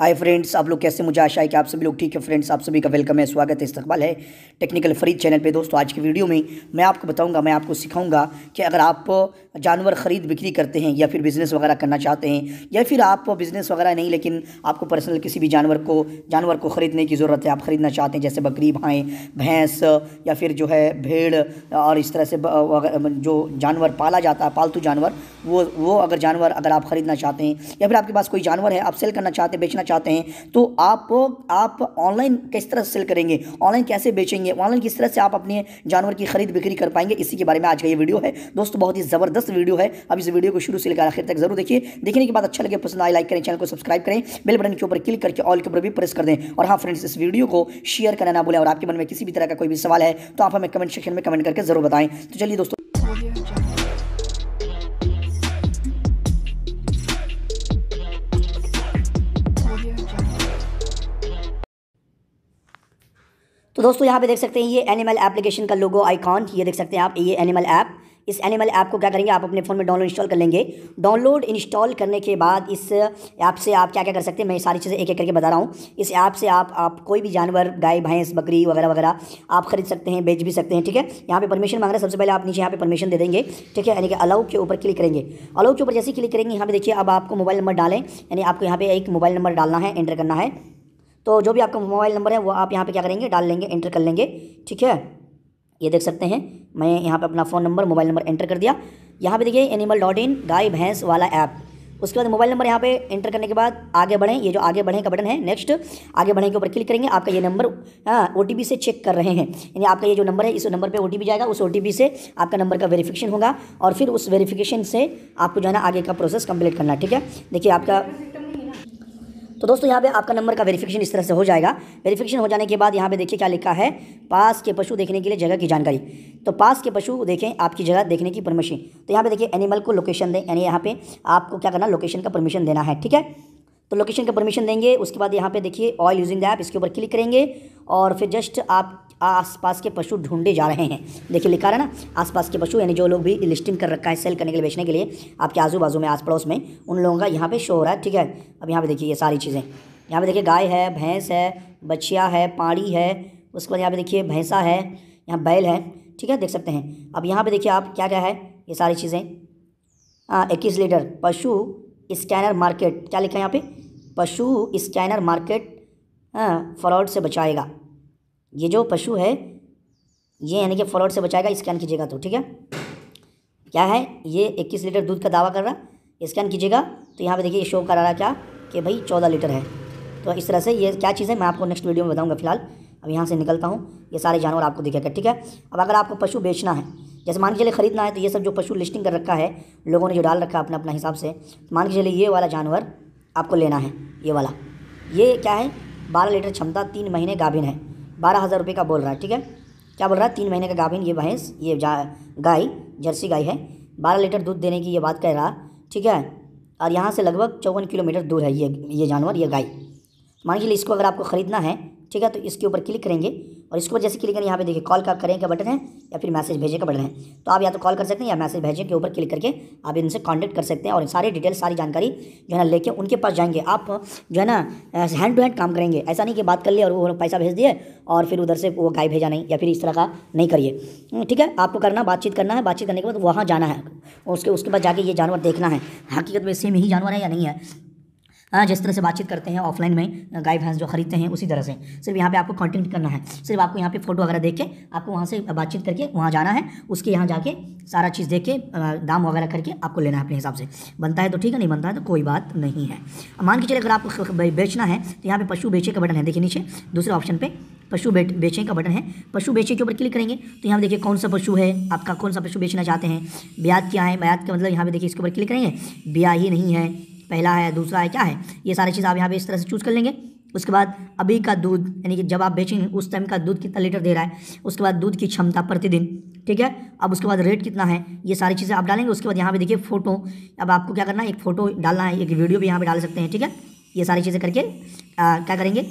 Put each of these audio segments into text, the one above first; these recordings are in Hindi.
हाय फ्रेंड्स आप लोग कैसे मुझे आशा है कि आप सभी लोग ठीक है फ्रेंड्स आप सभी का वेलकम है स्वागत है इस्तकबाल है टेक्निकल फरीद चैनल पे दोस्तों आज की वीडियो में मैं आपको बताऊंगा मैं आपको सिखाऊंगा कि अगर आप जानवर ख़रीद बिक्री करते हैं या फिर बिज़नेस वगैरह करना चाहते हैं या फिर आप बिज़नेस वगैरह नहीं लेकिन आपको पर्सनल किसी भी जानवर को जानवर को ख़रीदने की ज़रूरत है आप ख़रीदना चाहते हैं जैसे बकरी भाएँ भैंस या फिर जो है भेड़ और इस तरह से जो जानवर पाला जाता है पालतू जानवर वो वो अगर जानवर अगर आप ख़रीदना चाहते हैं या फिर आपके पास कोई जानवर है आप सेल करना चाहते हैं बेचना चाहते हैं तो आप आप ऑनलाइन किस तरह सेल करेंगे ऑनलाइन कैसे बेचेंगे ऑनलाइन किस तरह से आप अपने जानवर की खरीद बिक्री कर पाएंगे इसी के बारे में आज का ये वीडियो है दोस्तों बहुत ही ज़बरदस्त वीडियो है अब इस वीडियो को शुरू से लेकर आखिर तक जरूर देखिए देखने के बाद अच्छा लगे पसंद आए लाइक करें चैनल को सब्सक्राइब करें बेल बटन के ऊपर क्लिक करके ऑल के ऊपर भी प्रेस कर दें और हाँ फ्रेंड्स इस वीडियो को शेयर करना ना बोले और आपके मन में किसी भी तरह का कोई भी सवाल है तो आप हमें कमेंट सेक्शन में कमेंट करके जरूर बताएं तो चलिए दोस्तों दोस्तों यहाँ पे देख सकते हैं ये एनिमल एप्लीकेशन का लोगो आइकॉन ये देख सकते हैं आप ये एनिमल ऐप इस एनिमल ऐप को क्या करेंगे आप अपने फ़ोन में डाउनलोड इंस्टॉल कर लेंगे डाउनलोड इंस्टॉल करने के बाद इस ऐप से आप क्या क्या कर सकते हैं मैं सारी चीज़ें एक एक करके बता रहा हूँ इस ऐप से आप आप कोई भी जानवर गाय भैंस बकरी वगैरह वगैरह आप खरीद सकते हैं बेच भी सकते हैं ठीक है यहाँ पे परमिशन मांग रहे हैं सबसे पहले आप नीचे यहाँ पर परमिशन दे देंगे ठीक है यानी कि अलाउ के ऊपर क्लिक करेंगे अलाउ के ऊपर जैसे क्लिक करेंगे यहाँ पर देखिए अब आपको मोबाइल नंबर डालें यानी आपको यहाँ पर एक मोबाइल नंबर डालना है एंटर करना है तो जो भी आपका मोबाइल नंबर है वो आप यहाँ पे क्या करेंगे डाल लेंगे एंटर कर लेंगे ठीक है ये देख सकते हैं मैं यहाँ पे अपना phone number mobile number enter कर दिया यहाँ पे देखिए एनिमल डॉट इन गाय भैंस वाला ऐप उसके बाद मोबाइल नंबर यहाँ पे एंटर करने के बाद आगे बढ़ें ये जो आगे बढ़ें का बटन है नेक्स्ट आगे बढ़ें के ऊपर क्लिक करेंगे आपका ये नंबर हाँ ओ से चेक कर रहे हैं यानी आपका ये जो नंबर है इस नंबर पे ओ जाएगा उस ओ से आपका नंबर का वेरिफिकेशन होगा और फिर उस वेरिफिकेशन से आपको जो है ना आगे का प्रोसेस कंप्लीट करना ठीक है देखिए आपका तो दोस्तों यहाँ पे आपका नंबर का वेरिफिकेशन इस तरह से हो जाएगा वेरिफिकेशन हो जाने के बाद यहाँ पे देखिए क्या लिखा है पास के पशु देखने के लिए जगह की जानकारी तो पास के पशु देखें आपकी जगह देखने की परमिशन तो यहाँ पे देखिए एनिमल को लोकेशन दें यानी यहाँ पे आपको क्या करना लोकेशन का परमिशन देना है ठीक है तो लोकेशन का परमिशन देंगे उसके बाद यहाँ पे देखिए ऑयल यूजिंग द ऐप इसके ऊपर क्लिक करेंगे और फिर जस्ट आप आसपास के पशु ढूंढे जा रहे हैं देखिए लिखा रहा ना आसपास के पशु यानी जो लोग भी लिस्टिंग कर रखा है सेल करने के लिए बेचने के लिए आपके आजू बाजू में आस पड़ोस में उन लोगों का यहाँ पे शो हो रहा है ठीक है अब यहाँ पे देखिए ये सारी चीज़ें यहाँ पे देखिए गाय है भैंस है बछिया है पाड़ी है उसके बाद यहाँ पे देखिए भैंसा है यहाँ बैल है ठीक है देख सकते हैं अब यहाँ पे देखिए आप क्या क्या है ये सारी चीज़ें हाँ, इक्कीस लीटर पशु स्कैनर मार्केट क्या लिखा है यहाँ पर पशु स्कैनर मार्केट हाँ, फ्रॉड से बचाएगा ये जो पशु है ये यानी कि फ्लॉट से बचाएगा स्कैन कीजिएगा तो ठीक है क्या है ये 21 लीटर दूध का दावा कर रहा है स्कैन कीजिएगा तो यहाँ पे देखिए शो करा रहा क्या कि भाई 14 लीटर है तो इस तरह से ये क्या चीज़ है मैं आपको नेक्स्ट वीडियो में बताऊँगा फिलहाल अब यहाँ से निकलता हूँ ये सारे जानवर आपको दिखेगा ठीक है अब अगर आपको पशु बेचना है जैसे मान के चलिए खरीदना है तो ये सब जो पशु लिस्टिंग कर रखा है लोगों ने जो डाल रखा है अपना अपना हिसाब से तो मान के चलिए ये वाला जानवर आपको लेना है ये वाला ये क्या है बारह लीटर क्षमता तीन महीने गाभिन है बारह हज़ार रुपये का बोल रहा है ठीक है क्या बोल रहा है तीन महीने का गाभिन ये भैंस ये गाय जर्सी गाय है बारह लीटर दूध देने की ये बात कह रहा ठीक है और यहाँ से लगभग चौवन किलोमीटर दूर है ये ये जानवर ये गाय मान लीजिए इसको अगर आपको ख़रीदना है ठीक है तो इसके ऊपर क्लिक करेंगे और इसको जैसे क्लिक करें यहाँ पे देखिए कॉल का करें का बटन है या फिर मैसेज भेजे का बटन है तो आप या तो कॉल कर सकते हैं या मैसेज भेजे के ऊपर क्लिक करके आप इनसे कॉन्टेक्ट कर सकते हैं और सारी डिटेल सारी जानकारी जो है ना लेके उनके पास जाएंगे आप जो है ना हैंड टू हैंड काम करेंगे ऐसा नहीं कि बात कर लिए और वो पैसा भेज दिए और फिर उधर से वो गाय भेजा नहीं या फिर इस तरह का नहीं करिए हम्म, ठीक है आपको करना बातचीत करना है बातचीत करने के बाद वहाँ जाना है उसके उसके बाद जाके ये जानवर देखना है हकीकत में सेम ही जानवर है या नहीं है हाँ, जिस तरह से बातचीत करते हैं ऑफलाइन में गाय भैंस जो खरीदते हैं उसी तरह से सिर्फ यहाँ पे आपको कॉन्टेंट करना है सिर्फ आपको यहाँ पे फोटो वगैरह देख के आपको वहाँ से बातचीत करके वहाँ जाना है उसके यहाँ जाके सारा चीज़ देख के दाम वगैरह करके आपको लेना है अपने हिसाब से बनता है तो ठीक है नहीं बनता है तो कोई बात नहीं है मान के चलिए अगर आपको बेचना है तो यहाँ पर पशु बेचे का बटन है देखिए नीचे दूसरे ऑप्शन पर पशु बेचे का बटन है पशु बेचे के ऊपर क्लिक करेंगे तो यहाँ देखिए कौन सा पशु है आपका कौन सा पशु बेचना चाहते हैं ब्याज क्या है ब्याज का मतलब यहाँ पे देखिए इसके ऊपर क्लिक करेंगे ब्याह ही नहीं है पहला है दूसरा है क्या है ये सारी चीज़ आप यहाँ पे इस तरह से चूज़ कर लेंगे उसके बाद अभी का दूध यानी कि जब आप बेचेंगे उस टाइम का दूध कितना लीटर दे रहा है उसके बाद दूध की क्षमता प्रतिदिन ठीक है अब उसके बाद रेट कितना है ये सारी चीज़ें आप डालेंगे उसके बाद यहाँ पे देखिए फ़ोटो अब आपको क्या करना है एक फ़ोटो डालना है एक वीडियो भी यहाँ पे डाल सकते हैं ठीक है ये सारी चीज़ें करके आ, क्या करेंगे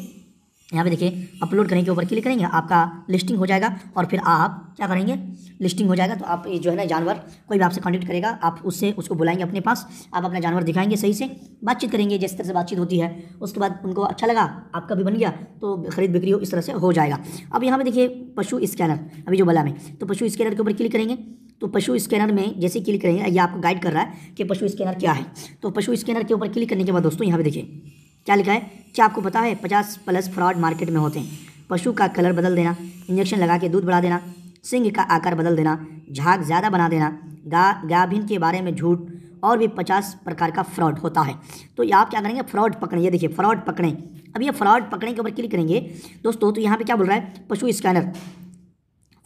यहाँ पे देखिए अपलोड करने के ऊपर क्लिक करेंगे आपका लिस्टिंग हो जाएगा और फिर आप क्या करेंगे लिस्टिंग हो जाएगा तो आप जो है ना जानवर कोई भी आपसे कॉन्टेक्ट करेगा आप उससे उसको बुलाएंगे अपने पास आप अपना जानवर दिखाएंगे सही से बातचीत करेंगे जिस तरह से बातचीत होती है उसके बाद उनको अच्छा लगा आपका भी बन गया तो खरीद बिक्री हो इस तरह से हो जाएगा अब यहाँ पर देखिए पशु स्कैनर अभी जो बला में तो पशु स्कैनर के ऊपर क्लिक करेंगे तो पशु स्कैनर में जैसे क्लिक करेंगे ये आपको गाइड कर रहा है कि पशु स्कैनर क्या है तो पशु स्कैनर के ऊपर क्लिक करने के बाद दोस्तों यहाँ पे देखिए क्या लिखा है क्या आपको पता है पचास प्लस फ्रॉड मार्केट में होते हैं पशु का कलर बदल देना इंजेक्शन लगा के दूध बढ़ा देना सिंह का आकार बदल देना झाग ज़्यादा बना देना गा गाभिन के बारे में झूठ और भी पचास प्रकार का फ्रॉड होता है तो ये आप क्या करेंगे फ्रॉड पकड़ें ये देखिए फ्रॉड पकड़ें अब ये फ्रॉड पकड़ने के ऊपर क्लिक करेंगे दोस्तों तो यहाँ पे क्या बोल रहा है पशु स्कैनर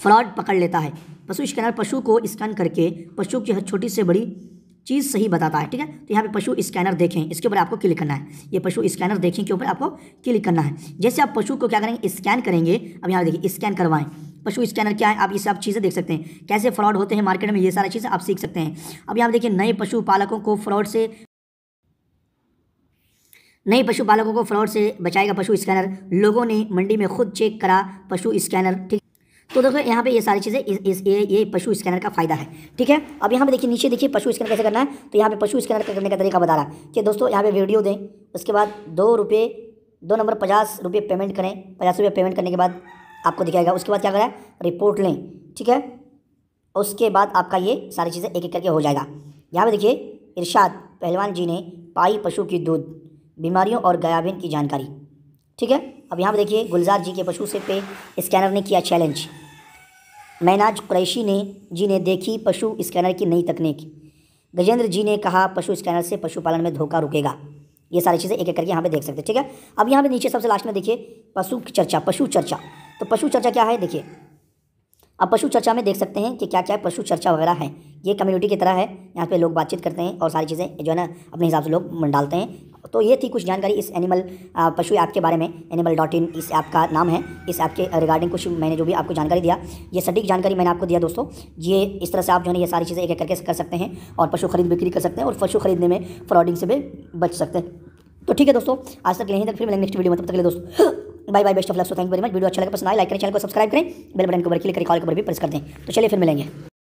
फ्रॉड पकड़ लेता है पशु स्कैनर पशु को स्कैन करके पशु की हर छोटी से बड़ी चीज़ सही बताता है ठीक है तो यहाँ पे पशु स्कैनर देखें इसके ऊपर आपको क्लिक करना है ये पशु स्कैनर देखें के ऊपर आपको क्लिक करना है जैसे आप पशु को क्या करेंगे स्कैन करेंगे अब यहाँ देखिए स्कैन करवाएं पशु स्कैनर क्या है आप ये सब चीज़ें देख सकते हैं कैसे फ्रॉड होते हैं मार्केट में ये सारी चीज़ें आप सीख सकते हैं अब यहाँ देखिए नए पशुपालकों को फ्रॉड से नए पशुपालकों को फ्रॉड से बचाएगा पशु स्कैनर लोगों ने मंडी में खुद चेक करा पशु स्कैनर ठीक तो दोस्तों यहाँ पे ये सारी चीज़ें इस ये ये पशु स्कैनर का फायदा है ठीक है अब यहाँ पे देखिए नीचे देखिए पशु स्कैनर कैसे करना है तो यहाँ पे पशु स्कैनर करने का तरीका बता रहा है कि दोस्तों यहाँ पे वीडियो दें उसके बाद दो रुपये दो नंबर पचास रुपये पेमेंट करें पचास रुपये पेमेंट करने के बाद आपको दिखाएगा उसके बाद क्या करें रिपोर्ट लें ठीक है उसके बाद आपका ये सारी चीज़ें एक एक करके हो जाएगा यहाँ पर देखिए इर्शाद पहलवान जी ने पाई पशु की दूध बीमारियों और गयाबीन की जानकारी ठीक है अब यहाँ पर देखिए गुलजार जी के पशु से पे स्कैनर ने किया चैलेंज मैनाज कुरैशी ने जी ने देखी पशु स्कैनर की नई तकनीक गजेंद्र जी ने कहा पशु स्कैनर से पशुपालन में धोखा रुकेगा ये सारी चीज़ें एक एक करके यहाँ पे देख सकते हैं ठीक है अब यहाँ पे नीचे सबसे लास्ट में देखिए पशु चर्चा पशु चर्चा तो पशु चर्चा क्या है देखिए अब पशु चर्चा में देख सकते हैं कि क्या क्या पशु चर्चा वगैरह है ये कम्युनिटी की तरह है यहाँ पे लोग बातचीत करते हैं और सारी चीज़ें जो है ना अपने हिसाब से लोग डालते हैं तो ये थी कुछ जानकारी इस एनिमल पशु ऐप के बारे में एनिमल डॉट इन इस ऐप का नाम है इस ऐप के रिगार्डिंग कुछ मैंने जो भी आपको जानकारी दिया ये सटीक जानकारी मैंने आपको दिया दोस्तों ये इस तरह से आप जो है ये सारी चीज़ें एक एक करके कर सकते हैं और पशु खरीद बिक्री कर सकते हैं और पशु खरीदने में फ्रॉडिंग से भी बच सकते हैं तो ठीक है दोस्तों आज तक यहीं तक फिर मैंने नेक्स्ट वीडियो में तब तक ले दोस्तों bye bye best of luck so thank you very much video अच्छा लगा पसंद आए लाइक करें चैनल को सब्सक्राइब करें बेल बटन को क्लिक करें कॉल को भी प्रेस कर दें तो चलिए फिर मिलेंगे